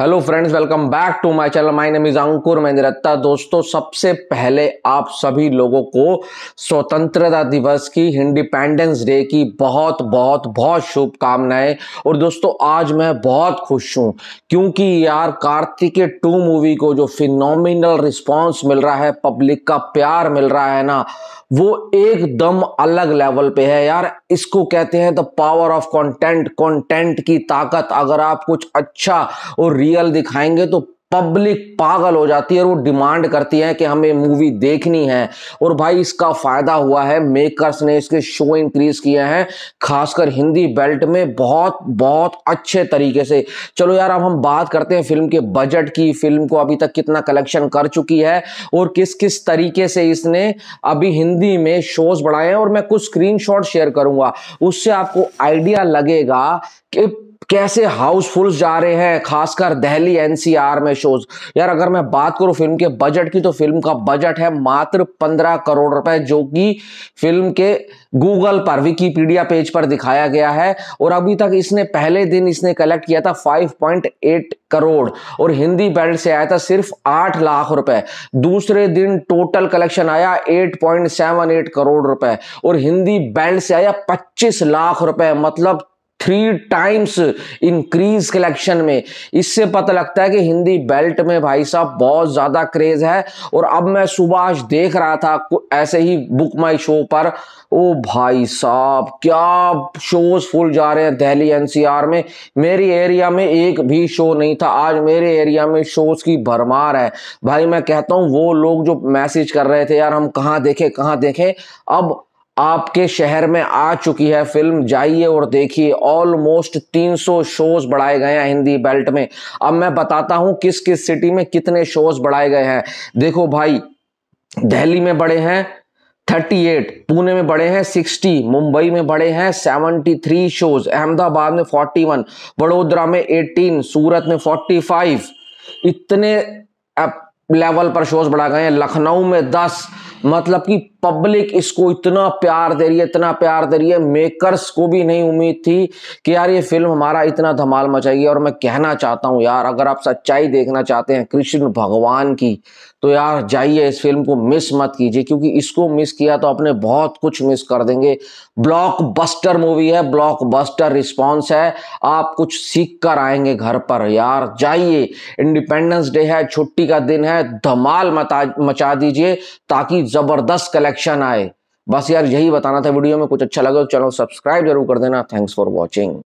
hello friends welcome back to my channel my name is Ankur Mahindratta दोस्तों सबसे पहले आप सभी लोगों को स्वतंत्रता दिवस की इंडिपेंडेंस डे की बहुत बहुत बहुत शुभकामनाएं और दोस्तों आज मैं बहुत खुश हूं क्योंकि यार कार्तिके टू मूवी को जो फिनोमिनल रिस्पांस मिल रहा है पब्लिक का प्यार मिल रहा है ना वो एकदम अलग लेवल पे है यार इसको कहते हैं the power of content content की ताकत अगर आप कुछ अच्छा और रियल दिखाएंगे तो पब्लिक पागल हो जाती है और वो डिमांड करती है कि हमें मूवी देखनी है और भाई इसका फायदा हुआ है मेकर्स ने इसके शो इंक्रीज किए हैं खासकर हिंदी बेल्ट में बहुत बहुत अच्छे तरीके से चलो यार अब हम बात करते हैं फिल्म के बजट की फिल्म को अभी तक कितना कलेक्शन कर चुकी है और किस किस तरीके से इसने अभी हिंदी में शोज बढ़ाए हैं और मैं कुछ स्क्रीन शेयर करूंगा उससे आपको आइडिया लगेगा कि कैसे हाउसफुल्स जा रहे हैं खासकर दहली एनसीआर में शोज यार अगर मैं बात करूं फिल्म के बजट की तो फिल्म का बजट है मात्र पंद्रह करोड़ रुपए जो कि फिल्म के गूगल पर विकीपीडिया पेज पर दिखाया गया है और अभी तक इसने पहले दिन इसने कलेक्ट किया था 5.8 करोड़ और हिंदी बेल्ट से आया था सिर्फ आठ लाख रुपए दूसरे दिन टोटल कलेक्शन आया 8.78 करोड़ रुपए और हिंदी बेल्ट से आया 25 लाख रुपए मतलब थ्री टाइम्स इंक्रीज कलेक्शन में इससे पता लगता है कि हिंदी बेल्ट में भाई साहब बहुत ज़्यादा क्रेज़ है और अब मैं सुभाष देख रहा था ऐसे ही बुक माई शो पर ओ भाई साहब क्या शोज फुल जा रहे हैं दिल्ली एनसीआर में मेरी एरिया में एक भी शो नहीं था आज मेरे एरिया में शोज की भरमार है भाई मैं कहता हूँ वो लोग जो मैसेज कर रहे थे यार हम कहाँ देखें कहाँ देखें अब आपके शहर में आ चुकी है फिल्म जाइए और देखिए ऑलमोस्ट 300 शोज बढ़ाए गए हैं हिंदी बेल्ट में अब मैं बताता हूं किस किस सिटी में कितने शोज बढ़ाए गए हैं देखो भाई दिल्ली में बड़े हैं 38 पुणे में बड़े हैं 60 मुंबई में बड़े हैं 73 शोज अहमदाबाद में 41 वडोदरा में 18 सूरत में 45 इतने लेवल पर शोज बढ़ा गए हैं लखनऊ में 10 मतलब कि पब्लिक इसको इतना प्यार दे रही है इतना प्यार दे रही है मेकर्स को भी नहीं उम्मीद थी कि यार ये फिल्म हमारा इतना धमाल मचाएगी और मैं कहना चाहता हूँ यार अगर आप सच्चाई देखना चाहते हैं कृष्ण भगवान की तो यार जाइए इस फिल्म को मिस मत कीजिए क्योंकि इसको मिस किया तो अपने बहुत कुछ मिस कर देंगे ब्लॉकबस्टर मूवी है ब्लॉकबस्टर रिस्पांस है आप कुछ सीख कर आएंगे घर पर यार जाइए इंडिपेंडेंस डे है छुट्टी का दिन है धमाल मचा दीजिए ताकि जबरदस्त कलेक्ट इलेक्शन आए बस यार यही बताना था वीडियो में कुछ अच्छा लगे तो चैनल सब्सक्राइब जरूर कर देना थैंक्स फॉर वॉचिंग